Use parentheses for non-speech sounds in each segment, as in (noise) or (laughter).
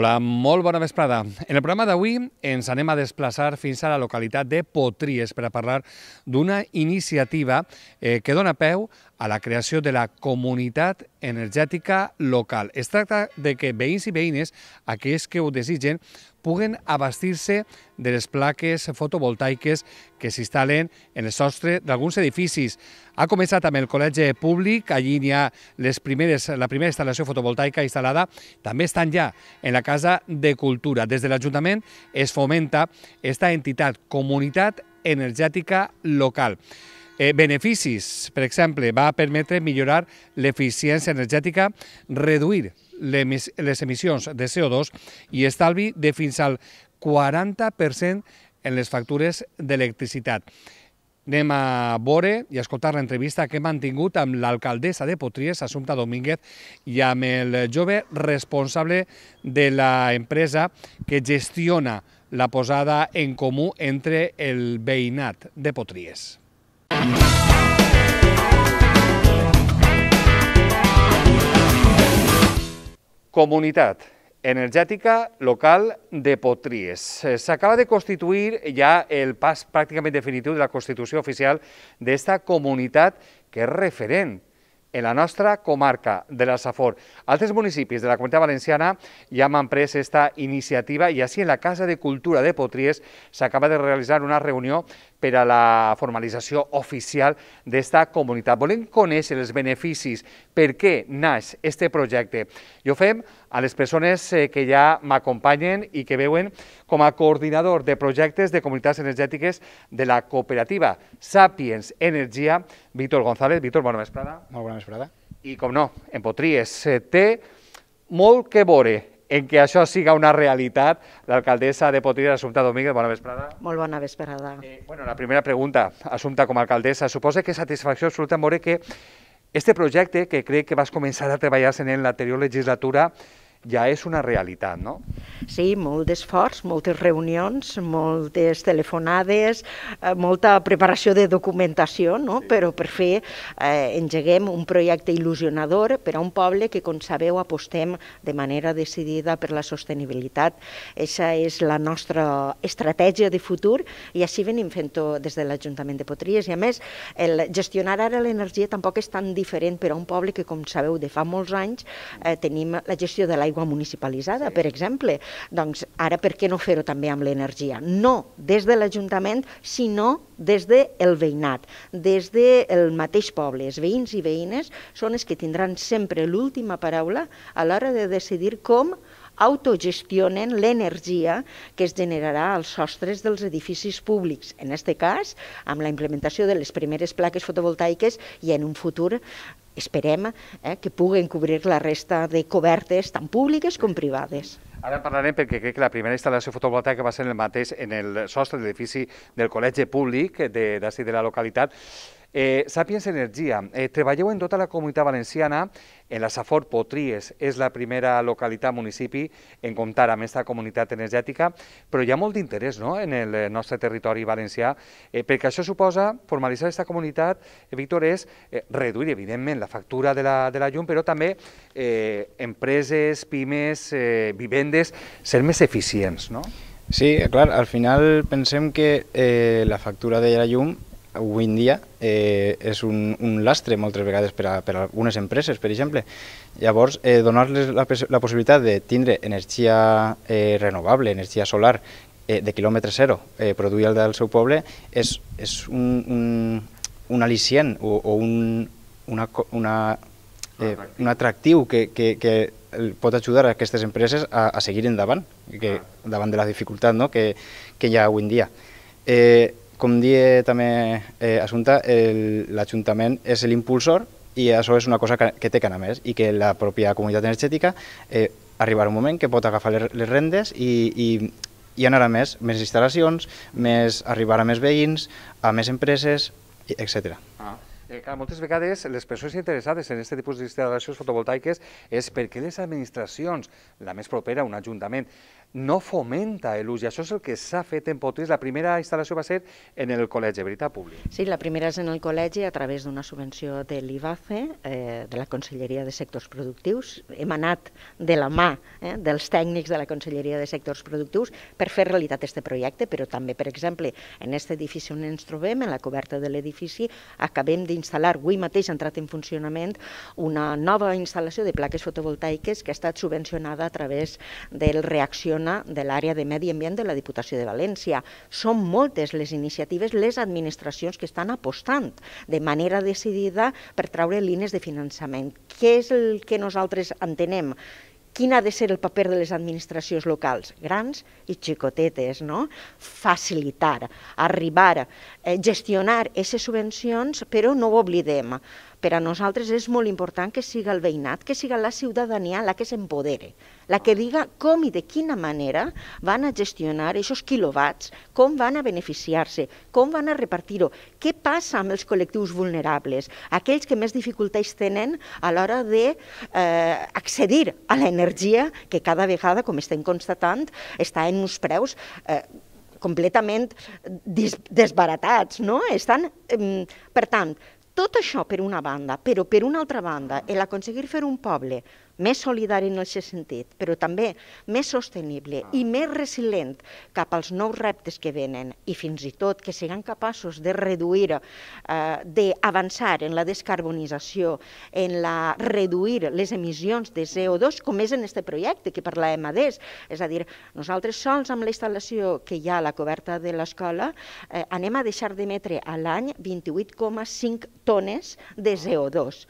Hola, molt bona vesprada. En el programa d'avui ens anem a desplaçar fins a la localitat de Potries per a parlar d'una iniciativa eh, que dona peu a la creació de la comunitat energètica local. Es tracta de que veïns i veïnes, aquells que ho desitgen, puguen abastir-se de les plaques fotovoltaiques que s'instal·len en el sostre d'alguns edificis. Ha començat amb el col·legi públic, allí hi ha les primeres, la primera instal·lació fotovoltaica instal·lada, també estan ja en la Casa de Cultura. Des de l'Ajuntament es fomenta aquesta entitat, comunitat energètica local. Eh, beneficis, per exemple, va permetre millorar l'eficiència energètica, reduir emis les emissions de CO2 i estalvi de fins al 40% en les factures d'electricitat. Anem a veure i a escoltar l'entrevista que hem mantingut amb l'alcaldessa de Potries, Assumpta Domínguez, i amb el jove responsable de l'empresa que gestiona la posada en comú entre el veïnat de Potries. Comunitat energètica local de Potries. Eh, s'acaba de constituir ja el pas pràcticament definitiu de la Constitució oficial d'esta comunitat que és referent en la nostra comarca de la Safor. Altres municipis de la Comunitat Valenciana ja m'han pres aquesta iniciativa i així en la Casa de Cultura de Potries s'acaba de realitzar una reunió per a la formalització oficial d'esta comunitat. Volem conèixer els beneficis, per què naix aquest projecte. I ho fem a les persones eh, que ja m'acompanyen i que veuen com a coordinador de projectes de comunitats energètiques de la cooperativa Sapiens Energia, Víctor González. Víctor, bona vesprada. Molt bona vesprada. I com no, en Potries eh, té molt que veure en que això siga una realitat, l'alcaldessa de Potries, Assumpta Domínguez, bona vesprada. Molt bona vesprada. Eh, bueno, la primera pregunta, Assumpta, com a alcaldessa, suposa que satisfacció absoluta en veure que este projecte, que crec que vas començar a treballar en l'anterior legislatura, ja és una realitat, no? Sí, molt d'esforç, moltes reunions, moltes telefonades, eh, molta preparació de documentació, no? Sí. però per fer, eh, engeguem un projecte il·lusionador per a un poble que, com sabeu, apostem de manera decidida per la sostenibilitat. Aquesta és la nostra estratègia de futur i així venim fent-ho des de l'Ajuntament de Potries. I a més, el gestionar ara l'energia tampoc és tan diferent per a un poble que, com sabeu, de fa molts anys eh, tenim la gestió de l'aigua l'aigua municipalitzada, sí. per exemple. Doncs ara per què no fer-ho també amb l'energia? No des de l'Ajuntament, sinó des del veïnat, des del mateix poble. Els veïns i veïnes són els que tindran sempre l'última paraula a l'hora de decidir com autogestionen l'energia que es generarà als sostres dels edificis públics. En aquest cas, amb la implementació de les primeres plaques fotovoltaiques i en un futur esperem eh, que puguen cobrir la resta de cobertes tant públiques com privades. Ara parlarem perquè crec que la primera instal·lació fotovoltaica va ser en el mateix, en el sostre de l'edifici del col·legi públic d'ací de, de la localitat. Eh, Sapiens Energia, eh, treballeu en tota la comunitat valenciana, en eh, la Safor Potries és la primera localitat, municipi, en comptar amb aquesta comunitat energètica, però hi ha molt d'interès no?, en el eh, nostre territori valencià, eh, perquè això suposa formalitzar aquesta comunitat, eh, Víctor, és eh, reduir, evidentment, la factura de la, de la llum, però també eh, empreses, pimes, eh, vivendes, ser més eficients, no? Sí, clar, al final pensem que eh, la factura de la llum avui en dia eh, és un, un lastre moltes vegades per a, per a algunes empreses, per exemple. Llavors, eh, donar-les la, la possibilitat de tindre energia eh, renovable, energia solar, eh, de quilòmetre zero, eh, produir el del seu poble, és, és un, un, un al·licient o, o un, una, una, eh, un atractiu que, que, que pot ajudar a aquestes empreses a, a seguir endavant, que, davant de la dificultat no? que, que hi ha avui en dia. Eh, com diu també eh, Assumpta, l'Ajuntament és l'impulsor i això és una cosa que, que té que anar més i que la pròpia comunitat energètica eh, arribarà un moment que pot agafar les, les rendes i, i, i anar a més, més instal·lacions, més, arribar a més veïns, a més empreses, etc. Ah. Eh, clar, moltes vegades les persones interessades en aquest tipus d'instal·lacions fotovoltaiques és perquè les administracions, la més propera, un ajuntament, no fomenta l'ús, i això és el que s'ha fet en Potris. La primera instal·lació va ser en el col·legi, veritat, públic? Sí, la primera és en el col·legi a través d'una subvenció de l'IBACE, eh, de la Conselleria de Sectors Productius, emanat de la mà eh, dels tècnics de la Conselleria de Sectors Productius per fer realitat aquest projecte, però també, per exemple, en aquest edifici on ens trobem, en la coberta de l'edifici, acabem d'instal·lar, avui mateix ha entrat en funcionament, una nova instal·lació de plaques fotovoltaiques que ha estat subvencionada a través del reacció zona de l'àrea de medi ambient de la Diputació de València. Són moltes les iniciatives, les administracions que estan apostant de manera decidida per treure línies de finançament. Què és el que nosaltres entenem? quin ha de ser el paper de les administracions locals, grans i xicotetes, no? Facilitar, arribar, eh, gestionar aquestes subvencions, però no ho oblidem per a nosaltres és molt important que siga el veïnat, que siga la ciutadania la que s'empodere, la que diga com i de quina manera van a gestionar aquests quilowatts, com van a beneficiar-se, com van a repartir-ho, què passa amb els col·lectius vulnerables, aquells que més dificultats tenen a l'hora d'accedir eh, a l'energia que cada vegada, com estem constatant, està en uns preus eh, completament desbaratats, no? Estan, eh, per tant, tot això per una banda, però per una altra banda, l'aconseguir fer un poble més solidari en el seu sentit, però també més sostenible ah. i més resilient cap als nous reptes que venen i fins i tot que siguin capaços de reduir, eh, d'avançar en la descarbonització, en la reduir les emissions de CO2, com és en aquest projecte que parlàvem adés. És a dir, nosaltres sols amb la instal·lació que hi ha a la coberta de l'escola eh, anem a deixar d'emetre a l'any 28,5 tones de CO2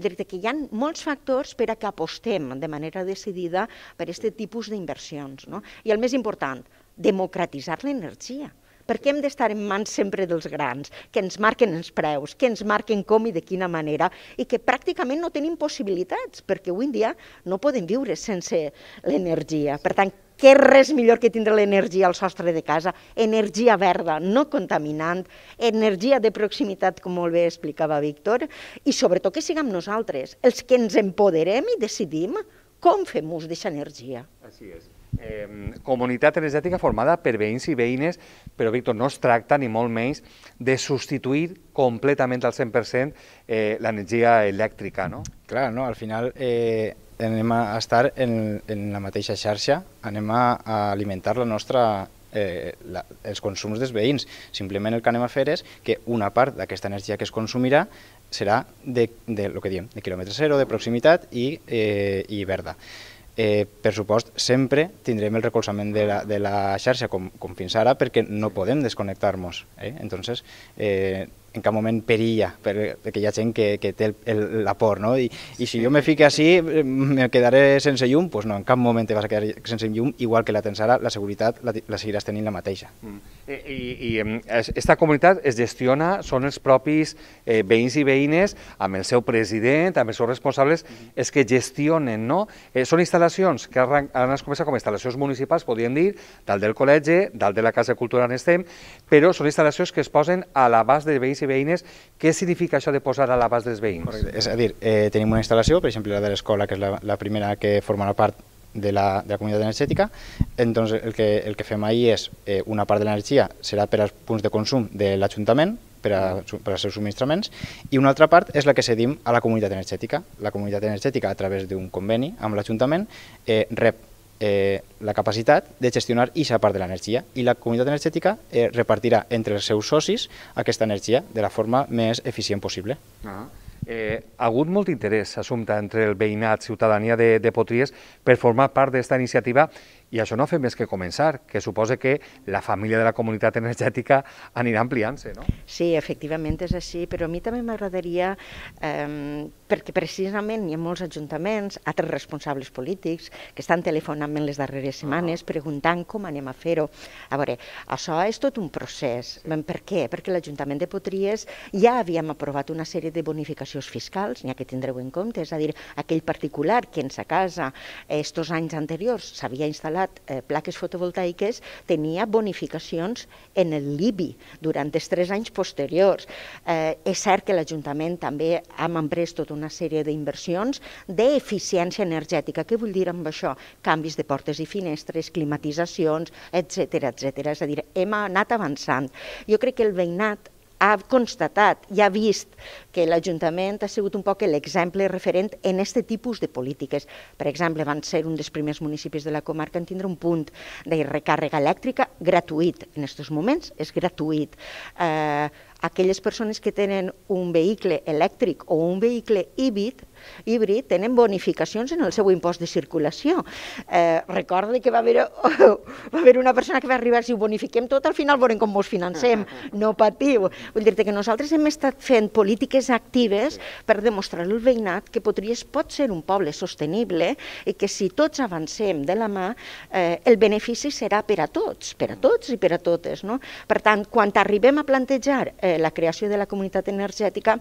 dir que hi ha molts factors per a que apostem de manera decidida per aquest tipus d'inversions. No? I el més important, democratitzar l'energia. Per què hem d'estar en mans sempre dels grans, que ens marquen els preus, que ens marquen com i de quina manera, i que pràcticament no tenim possibilitats, perquè avui en dia no podem viure sense l'energia. Per tant, que res millor que tindre l'energia al sostre de casa, energia verda, no contaminant, energia de proximitat, com molt bé explicava Víctor, i sobretot que siguem nosaltres els que ens empoderem i decidim com fem ús d'aquesta energia. Així és. Eh, comunitat energètica formada per veïns i veïnes, però, Víctor, no es tracta ni molt menys de substituir completament al 100% eh, l'energia elèctrica, no? Clar, no? Al final, eh, anem a estar en, en la mateixa xarxa, anem a, alimentar la nostra eh, la, els consums dels veïns. Simplement el que anem a fer és que una part d'aquesta energia que es consumirà serà de, de, lo que diem, de quilòmetre zero, de proximitat i, eh, i verda. Eh, per supost, sempre tindrem el recolzament de la, de la xarxa com, com fins ara perquè no podem desconnectar-nos. Eh? Entonces, eh, en cap moment perilla, perquè hi ha gent que, que té el, el, la por, no? I, I si jo me fique així, me quedaré sense llum? Doncs pues no, en cap moment te vas a quedar sense llum, igual que la tens ara, la seguretat la, la seguiràs tenint la mateixa. Mm. Eh, eh, I, i, i esta comunitat es gestiona, són els propis eh, veïns i veïnes, amb el seu president, amb els seus responsables, mm-hmm. els que gestionen, no? Eh, són instal·lacions que arran, han començat com a instal·lacions municipals, podríem dir, dalt del col·legi, dalt de la Casa Cultural en estem, però són instal·lacions que es posen a l'abast de veïns i i veïnes, què significa això de posar a l'abast dels veïns? Correcte. És a dir, eh, tenim una instal·lació, per exemple la de l'escola, que és la, la primera que formarà part de la, de la comunitat energètica. Entonces, el que, el que fem ahir és eh, una part de l'energia serà per als punts de consum de l'Ajuntament, per, a, per als seus subministraments, i una altra part és la que cedim a la comunitat energètica. La comunitat energètica, a través d'un conveni amb l'Ajuntament, eh, rep eh, la capacitat de gestionar aquesta part de l'energia i la comunitat energètica eh, repartirà entre els seus socis aquesta energia de la forma més eficient possible. Ah. Eh, ha hagut molt interès, Assumpta, entre el veïnat, ciutadania de, de Potries, per formar part d'esta iniciativa i això no ha fet més que començar, que suposa que la família de la comunitat energètica anirà ampliant-se, no? Sí, efectivament és així, però a mi també m'agradaria, eh, perquè precisament hi ha molts ajuntaments, altres responsables polítics, que estan telefonant en les darreres setmanes, ah. preguntant com anem a fer-ho. A veure, això és tot un procés. Sí. Per què? Perquè l'Ajuntament de Potries ja havíem aprovat una sèrie de bonificacions fiscals, n'hi ha que tindreu en compte, és a dir, aquell particular que en sa casa, estos anys anteriors, s'havia instal·lat instal·lat eh, plaques fotovoltaiques tenia bonificacions en el LIBI durant els tres anys posteriors. Eh, és cert que l'Ajuntament també ha emprès tota una sèrie d'inversions d'eficiència energètica. Què vull dir amb això? Canvis de portes i finestres, climatitzacions, etc etc. És a dir, hem anat avançant. Jo crec que el veïnat ha constatat i ha vist que l'Ajuntament ha sigut un poc l'exemple referent en aquest tipus de polítiques. Per exemple, van ser un dels primers municipis de la comarca en tindre un punt de recàrrega elèctrica gratuït. En aquests moments és gratuït. Eh, aquelles persones que tenen un vehicle elèctric o un vehicle híbrid híbrid tenen bonificacions en el seu impost de circulació. Eh, recorda que va haver, oh, (laughs) va haver una persona que va arribar si ho bonifiquem tot, al final veurem com ens financem, (laughs) no patiu. Vull dir-te que nosaltres hem estat fent polítiques actives per demostrar al veïnat que Potries pot ser un poble sostenible i que si tots avancem de la mà, eh, el benefici serà per a tots, per a tots i per a totes. No? Per tant, quan arribem a plantejar eh, la creació de la comunitat energètica,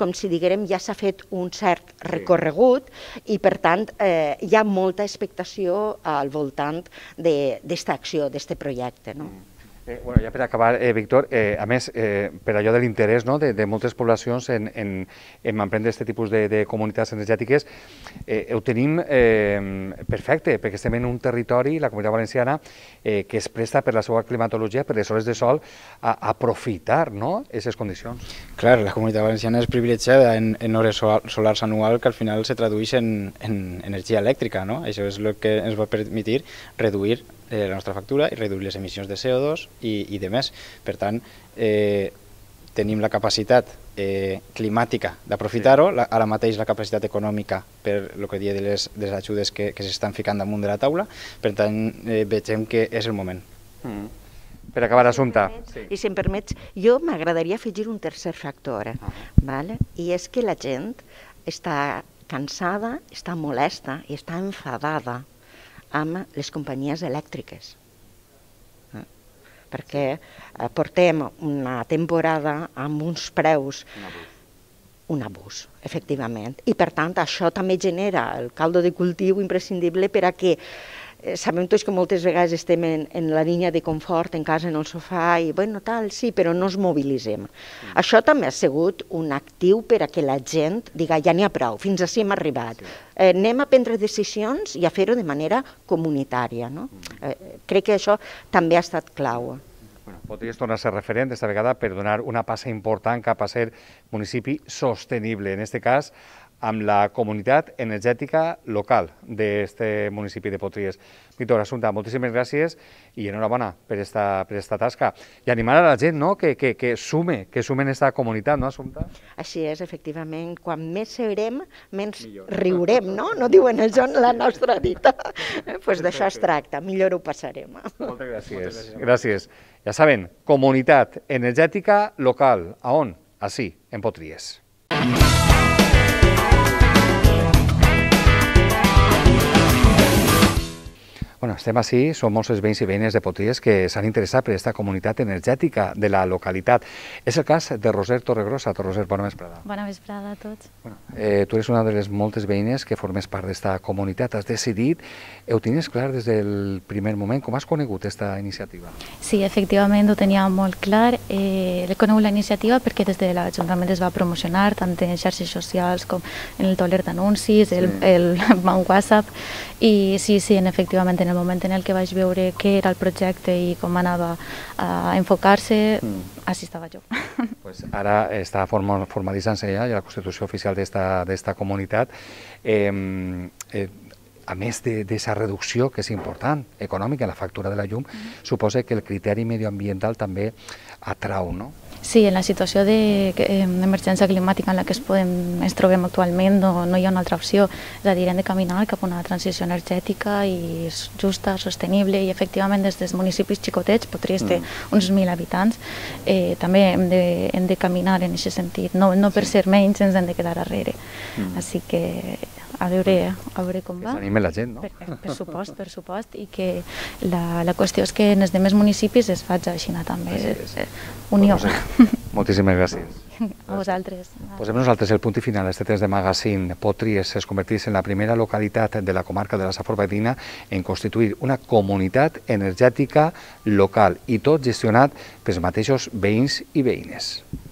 com si diguem ja s'ha fet un cert recorregut i, per tant, eh, hi ha molta expectació al voltant d'aquesta acció, d'aquest projecte. No? Mm. Eh, bueno, ja per acabar, eh, Víctor, eh, a més, eh, per allò de l'interès no, de, de moltes poblacions en, en, en emprendre aquest tipus de, de comunitats energètiques, eh, ho tenim eh, perfecte, perquè estem en un territori, la Comunitat Valenciana, eh, que es presta per la seva climatologia, per les hores de sol, a, a aprofitar no, condicions. Clar, la Comunitat Valenciana és privilegiada en, en hores solars anual que al final se tradueix en, en energia elèctrica, no? Això és el que ens va permetre reduir eh, la nostra factura i reduir les emissions de CO2 i, i de més. Per tant, eh, tenim la capacitat eh, climàtica d'aprofitar-ho, ara mateix la capacitat econòmica per lo que dia de les, de les ajudes que, que s'estan ficant damunt de la taula, per tant, eh, vegem que és el moment. Mm. Per acabar, Assumpta. Sí. I si em permets, jo m'agradaria afegir un tercer factor, ah. vale? i és que la gent està cansada, està molesta i està enfadada amb les companyies elèctriques Eh? perquè eh, portem una temporada amb uns preus un abús. un abús, efectivament. I per tant això també genera el caldo de cultiu imprescindible per a que Eh, sabem tots que moltes vegades estem en, en la línia de confort, en casa, en el sofà, i bueno, tal, sí, però no ens mobilitzem. Mm. Això també ha sigut un actiu per a que la gent diga ja n'hi ha prou, fins si hem arribat. Sí. Eh, anem a prendre decisions i a fer-ho de manera comunitària. No? Mm. Eh, crec que això també ha estat clau. Bueno, podries tornar-se referent aquesta vegada per donar una passa important cap a ser municipi sostenible. En aquest cas, amb la comunitat energètica local d'aquest municipi de Potries. Víctor Assunta, moltíssimes gràcies i enhorabona per esta, per esta tasca. I animar a la gent no? que, que, que sume, que sumen esta comunitat, no, Assunta? Així és, efectivament. Quan més serem, menys Millor. riurem, no? No diuen això en la nostra dita. Doncs pues d'això es tracta, millor ho passarem. Moltes gràcies. Moltes gràcies. gràcies. Ja saben, comunitat energètica local. A on? Així, en Potries. Mm Bueno, estem així, són molts els veïns i veïnes de Potries que s'han interessat per aquesta comunitat energètica de la localitat. És el cas de Roser Torregrossa. Roser, bona vesprada. Bona vesprada a tots. Bueno, eh, tu eres una de les moltes veïnes que formes part d'esta comunitat. Has decidit, eh, ho tenies clar des del primer moment, com has conegut aquesta iniciativa? Sí, efectivament ho tenia molt clar. Eh, he conegut la iniciativa perquè des de l'Ajuntament es va promocionar tant en xarxes socials com en el toler d'anuncis, sí. el, (laughs) el, el WhatsApp, i sí, sí, en, efectivament en el moment en el que vaig veure què era el projecte i com anava a enfocar-se, mm. així estava jo. (laughs) Pues ara està formalitzant-se ja la Constitució Oficial d'esta comunitat. Eh, eh, a més d'aquesta reducció, que és important, econòmica, la factura de la llum, mm. suposa que el criteri medioambiental també atrau, no? Sí, en la situació eh, d'emergència de, climàtica en la que es, podem, ens trobem actualment no, no hi ha una altra opció. És a dir, hem de caminar cap a una transició energètica i justa, sostenible i efectivament des dels municipis xicotets, potser mm. uns 1.000 habitants, eh, també hem de, hem de caminar en aquest sentit. No, no per ser menys ens hem de quedar darrere. Mm. Així que a veure, a veure com va. Que s'anime la gent, no? Per, eh, per supost, per supost, i que la, la qüestió és que en els altres municipis es faig així també, és. Eh, unió. Pues, eh, (laughs) moltíssimes gràcies. A vosaltres. Posem nosaltres el punt i final este temps de magazín. Potries es convertís en la primera localitat de la comarca de la Saforbatina en constituir una comunitat energètica local i tot gestionat pels mateixos veïns i veïnes.